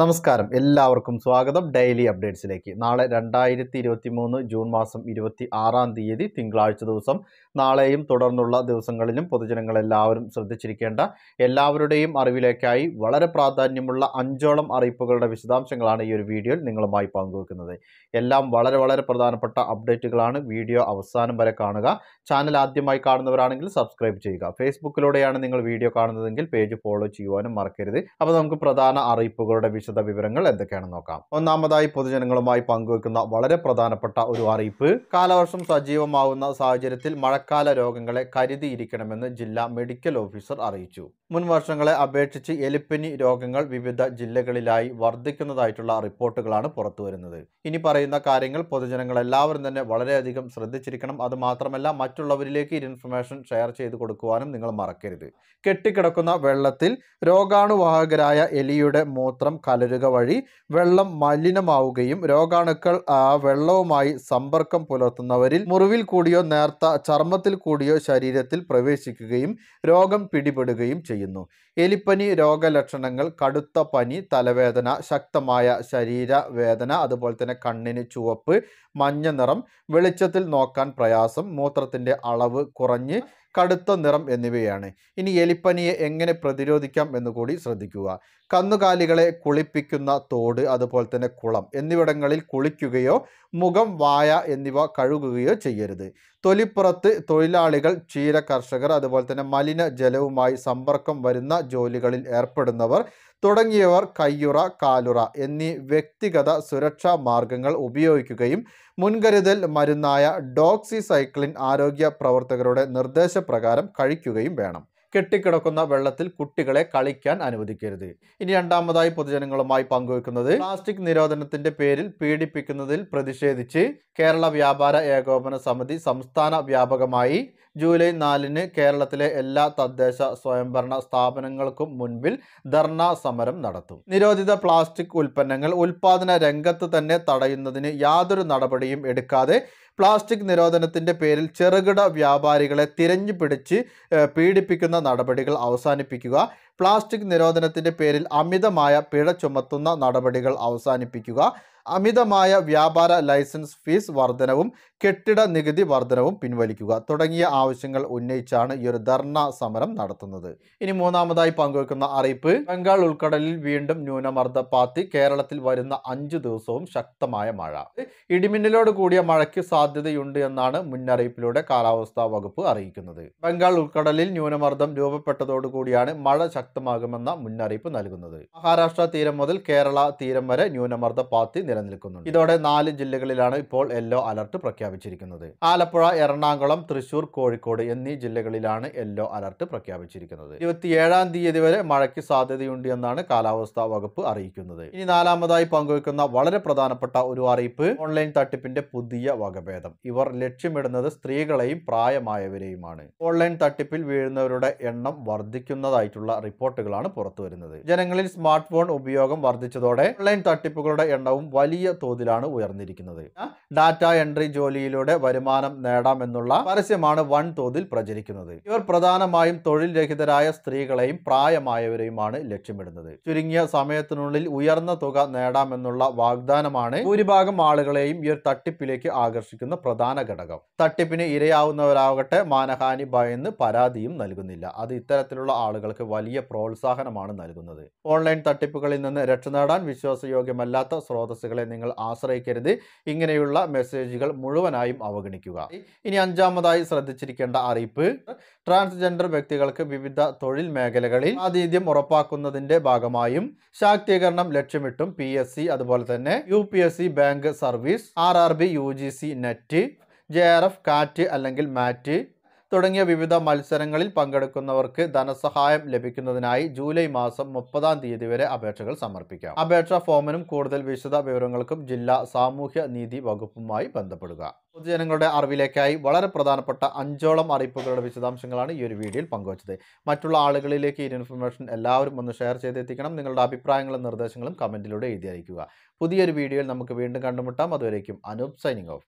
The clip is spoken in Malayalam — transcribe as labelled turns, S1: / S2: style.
S1: നമസ്കാരം എല്ലാവർക്കും സ്വാഗതം ഡെയിലി അപ്ഡേറ്റ്സിലേക്ക് നാളെ രണ്ടായിരത്തി ഇരുപത്തി മൂന്ന് ജൂൺ മാസം ഇരുപത്തി ആറാം തീയതി തിങ്കളാഴ്ച ദിവസം നാളെയും തുടർന്നുള്ള ദിവസങ്ങളിലും പൊതുജനങ്ങളെല്ലാവരും ശ്രദ്ധിച്ചിരിക്കേണ്ട എല്ലാവരുടെയും അറിവിലേക്കായി വളരെ പ്രാധാന്യമുള്ള അഞ്ചോളം അറിയിപ്പുകളുടെ വിശദാംശങ്ങളാണ് ഈ ഒരു വീഡിയോയിൽ നിങ്ങളുമായി പങ്കുവെക്കുന്നത് എല്ലാം വളരെ വളരെ പ്രധാനപ്പെട്ട അപ്ഡേറ്റുകളാണ് വീഡിയോ അവസാനം വരെ കാണുക ചാനൽ ആദ്യമായി കാണുന്നവരാണെങ്കിൽ സബ്സ്ക്രൈബ് ചെയ്യുക ഫേസ്ബുക്കിലൂടെയാണ് നിങ്ങൾ വീഡിയോ കാണുന്നതെങ്കിൽ പേജ് ഫോളോ ചെയ്യുവാനും മറക്കരുത് അപ്പോൾ നമുക്ക് പ്രധാന അറിയിപ്പുകളുടെ വിശദ വിവരങ്ങൾ എന്തൊക്കെയാണെന്ന് നോക്കാം ഒന്നാമതായി പൊതുജനങ്ങളുമായി പങ്കുവെക്കുന്ന വളരെ പ്രധാനപ്പെട്ട ഒരു അറിയിപ്പ് കാലവർഷം സജീവമാവുന്ന സാഹചര്യത്തിൽ മഴക്കാല രോഗങ്ങളെ കരുതിയിരിക്കണമെന്ന് ജില്ലാ മെഡിക്കൽ ഓഫീസർ അറിയിച്ചു മുൻ വർഷങ്ങളെ അപേക്ഷിച്ച് എലിപ്പനി രോഗങ്ങൾ വിവിധ ജില്ലകളിലായി വർദ്ധിക്കുന്നതായിട്ടുള്ള റിപ്പോർട്ടുകളാണ് പുറത്തുവരുന്നത് ഇനി പറയുന്ന കാര്യങ്ങൾ പൊതുജനങ്ങൾ എല്ലാവരും തന്നെ വളരെയധികം ശ്രദ്ധിച്ചിരിക്കണം അത് മാത്രമല്ല മറ്റുള്ളവരിലേക്ക് ഈ ഇൻഫർമേഷൻ ഷെയർ ചെയ്ത് കൊടുക്കുവാനും നിങ്ങൾ മറക്കരുത് കെട്ടിക്കിടക്കുന്ന വെള്ളത്തിൽ രോഗാണുവാഹകരായ എലിയുടെ മൂത്രം അലരുക വഴി വെള്ളം മലിനമാവുകയും രോഗാണുക്കൾ ആ വെള്ളവുമായി സമ്പർക്കം പുലർത്തുന്നവരിൽ മുറിവിൽ കൂടിയോ നേർത്ത ചർമ്മത്തിൽ കൂടിയോ ശരീരത്തിൽ പ്രവേശിക്കുകയും രോഗം പിടിപെടുകയും ചെയ്യുന്നു എലിപ്പനി രോഗലക്ഷണങ്ങൾ കടുത്ത പനി തലവേദന ശക്തമായ ശരീരവേദന അതുപോലെ തന്നെ കണ്ണിന് ചുവപ്പ് മഞ്ഞ നിറം വെളിച്ചത്തിൽ നോക്കാൻ പ്രയാസം മൂത്രത്തിൻ്റെ അളവ് കുറഞ്ഞ് കടുത്ത നിറം എന്നിവയാണ് ഇനി എലിപ്പനിയെ എങ്ങനെ പ്രതിരോധിക്കാം എന്ന് കൂടി ശ്രദ്ധിക്കുക കന്നുകാലികളെ കുളിപ്പിക്കുന്ന തോട് അതുപോലെ തന്നെ കുളം എന്നിവിടങ്ങളിൽ കുളിക്കുകയോ മുഖം വായ എന്നിവ കഴുകുകയോ ചെയ്യരുത് തൊലിപ്പുറത്ത് തൊഴിലാളികൾ ക്ഷീര കർഷകർ അതുപോലെ തന്നെ മലിന ജലവുമായി സമ്പർക്കം വരുന്ന ജോലികളിൽ ഏർപ്പെടുന്നവർ തുടങ്ങിയവർ കയ്യുറ കാലുറ എന്നീ വ്യക്തിഗത സുരക്ഷാ മാർഗങ്ങൾ ഉപയോഗിക്കുകയും മുൻകരുതൽ മരുന്നായ ഡോക്സിസൈക്ലിൻ ആരോഗ്യ പ്രവർത്തകരുടെ നിർദ്ദേശപ്രകാരം കഴിക്കുകയും വേണം കെട്ടിക്കിടക്കുന്ന വെള്ളത്തിൽ കുട്ടികളെ കളിക്കാൻ അനുവദിക്കരുത് ഇനി രണ്ടാമതായി പൊതുജനങ്ങളുമായി പങ്കുവെക്കുന്നത് പ്ലാസ്റ്റിക് നിരോധനത്തിന്റെ പേരിൽ പീഡിപ്പിക്കുന്നതിൽ പ്രതിഷേധിച്ച് കേരള വ്യാപാര ഏകോപന സമിതി സംസ്ഥാന വ്യാപകമായി ജൂലൈ നാലിന് കേരളത്തിലെ എല്ലാ തദ്ദേശ സ്വയംഭരണ സ്ഥാപനങ്ങൾക്കും മുൻപിൽ ധർണാ സമരം നടത്തും നിരോധിത പ്ലാസ്റ്റിക് ഉൽപ്പന്നങ്ങൾ ഉൽപാദന രംഗത്ത് തന്നെ തടയുന്നതിന് യാതൊരു നടപടിയും എടുക്കാതെ പ്ലാസ്റ്റിക് നിരോധനത്തിൻ്റെ പേരിൽ ചെറുകിട വ്യാപാരികളെ തിരഞ്ഞു പിടിച്ച് പീഡിപ്പിക്കുന്ന നടപടികൾ അവസാനിപ്പിക്കുക പ്ലാസ്റ്റിക് നിരോധനത്തിൻ്റെ പേരിൽ അമിതമായ പിഴ ചുമത്തുന്ന നടപടികൾ അവസാനിപ്പിക്കുക അമിതമായ വ്യാപാര ലൈസൻസ് ഫീസ് വർധനവും കെട്ടിട നികുതി വർധനവും പിൻവലിക്കുക തുടങ്ങിയ ആവശ്യങ്ങൾ ഉന്നയിച്ചാണ് ഈ ഒരു ധർണ സമരം നടത്തുന്നത് ഇനി മൂന്നാമതായി പങ്കുവെക്കുന്ന അറിയിപ്പ് ബംഗാൾ ഉൾക്കടലിൽ വീണ്ടും ന്യൂനമർദ്ദ പാത്തി കേരളത്തിൽ വരുന്ന അഞ്ചു ദിവസവും ശക്തമായ മഴ ഇടിമിന്നലോട് കൂടിയ മഴയ്ക്ക് സാധ്യതയുണ്ട് എന്നാണ് മുന്നറിയിപ്പിലൂടെ കാലാവസ്ഥാ വകുപ്പ് അറിയിക്കുന്നത് ബംഗാൾ ഉൾക്കടലിൽ ന്യൂനമർദ്ദം രൂപപ്പെട്ടതോടുകൂടിയാണ് മഴ ശക്തമാകുമെന്ന മുന്നറിയിപ്പ് നൽകുന്നത് മഹാരാഷ്ട്ര തീരം മുതൽ കേരള തീരം വരെ ന്യൂനമർദ്ദ പാത്തി നിലനിൽക്കുന്നുണ്ട് ഇതോടെ നാല് ജില്ലകളിലാണ് ഇപ്പോൾ യെല്ലോ അലർട്ട് പ്രഖ്യാപിച്ചിരിക്കുന്നത് ആലപ്പുഴ എറണാകുളം തൃശൂർ കോഴിക്കോട് എന്നീ ജില്ലകളിലാണ് യെല്ലോ അലർട്ട് പ്രഖ്യാപിച്ചിരിക്കുന്നത് ഇരുപത്തിയേഴാം തീയതി വരെ മഴയ്ക്ക് സാധ്യതയുണ്ട് എന്നാണ് കാലാവസ്ഥാ വകുപ്പ് അറിയിക്കുന്നത് ഇനി നാലാമതായി പങ്കുവെക്കുന്ന വളരെ പ്രധാനപ്പെട്ട ഒരു അറിയിപ്പ് ഓൺലൈൻ തട്ടിപ്പിന്റെ പുതിയ വകഭേദം ഇവർ ലക്ഷ്യമിടുന്നത് സ്ത്രീകളെയും പ്രായമായവരെയുമാണ് ഓൺലൈൻ തട്ടിപ്പിൽ വീഴുന്നവരുടെ എണ്ണം വർദ്ധിക്കുന്നതായിട്ടുള്ള റിപ്പോർട്ടുകളാണ് പുറത്തുവരുന്നത് ജനങ്ങളിൽ സ്മാർട്ട് ഫോൺ ഉപയോഗം വർദ്ധിച്ചതോടെ ഓൺലൈൻ തട്ടിപ്പുകളുടെ എണ്ണവും വലിയ തോതിലാണ് ഉയർന്നിരിക്കുന്നത് ഡാറ്റ എൻട്രി ജോലിയിലൂടെ വരുമാനം നേടാമെന്നുള്ള പരസ്യമാണ് വൻ തോതിൽ പ്രചരിക്കുന്നത് ഇവർ പ്രധാനമായും തൊഴിൽ രഹിതരായ സ്ത്രീകളെയും പ്രായമായവരെയുമാണ് ലക്ഷ്യമിടുന്നത് ചുരുങ്ങിയ സമയത്തിനുള്ളിൽ ഉയർന്ന തുക നേടാമെന്നുള്ള വാഗ്ദാനമാണ് ഭൂരിഭാഗം ആളുകളെയും ഈ ഒരു തട്ടിപ്പിലേക്ക് ആകർഷിക്കുന്ന പ്രധാന ഘടകം തട്ടിപ്പിന് ഇരയാവുന്നവരാകട്ടെ മാനഹാനി ഭയന്ന് പരാതിയും നൽകുന്നില്ല അത് ഇത്തരത്തിലുള്ള ആളുകൾക്ക് വലിയ പ്രോത്സാഹനമാണ് നൽകുന്നത് ഓൺലൈൻ തട്ടിപ്പുകളിൽ നിന്ന് രക്ഷ നേടാൻ വിശ്വാസയോഗ്യമല്ലാത്ത സ്രോതസ്സുകൾ ആളുകളെ നിങ്ങൾ ആശ്രയിക്കരുത് ഇങ്ങനെയുള്ള മെസ്സേജുകൾ മുഴുവനായും അവഗണിക്കുക ഇനി അഞ്ചാമതായി ശ്രദ്ധിച്ചിരിക്കേണ്ട അറിയിപ്പ് ട്രാൻസ്ജെൻഡർ വ്യക്തികൾക്ക് വിവിധ തൊഴിൽ മേഖലകളിൽ ആതിഥ്യം ഉറപ്പാക്കുന്നതിൻ്റെ ഭാഗമായും ശാക്തീകരണം ലക്ഷ്യമിട്ടും പി എസ് സി അതുപോലെ തന്നെ U P S C bank service R R B U G C net J R F CAT അല്ലെങ്കിൽ മാറ്റ് തുടങ്ങിയ വിവിധ മത്സരങ്ങളിൽ പങ്കെടുക്കുന്നവർക്ക് ധനസഹായം ലഭിക്കുന്നതിനായി ജൂലൈ മാസം മുപ്പതാം തീയതി വരെ അപേക്ഷകൾ സമർപ്പിക്കാം അപേക്ഷാ ഫോമിനും കൂടുതൽ വിശദ വിവരങ്ങൾക്കും ജില്ലാ സാമൂഹ്യ നീതി വകുപ്പുമായി ബന്ധപ്പെടുക പൊതുജനങ്ങളുടെ അറിവിലേക്കായി വളരെ പ്രധാനപ്പെട്ട അഞ്ചോളം അറിയിപ്പുകളുടെ വിശദാംശങ്ങളാണ് ഈ ഒരു വീഡിയോയിൽ പങ്കുവച്ചത് മറ്റുള്ള ആളുകളിലേക്ക് ഈ ഇൻഫർമേഷൻ എല്ലാവരും ഒന്ന് ഷെയർ ചെയ്തെത്തിക്കണം നിങ്ങളുടെ അഭിപ്രായങ്ങളും നിർദ്ദേശങ്ങളും കമൻറ്റിലൂടെ എഴുതി അറിയിക്കുക പുതിയൊരു വീഡിയോയിൽ നമുക്ക് വീണ്ടും കണ്ടുമുട്ടാം അതുവരേക്കും അനൂപ് സൈനിങ് ഓഫ്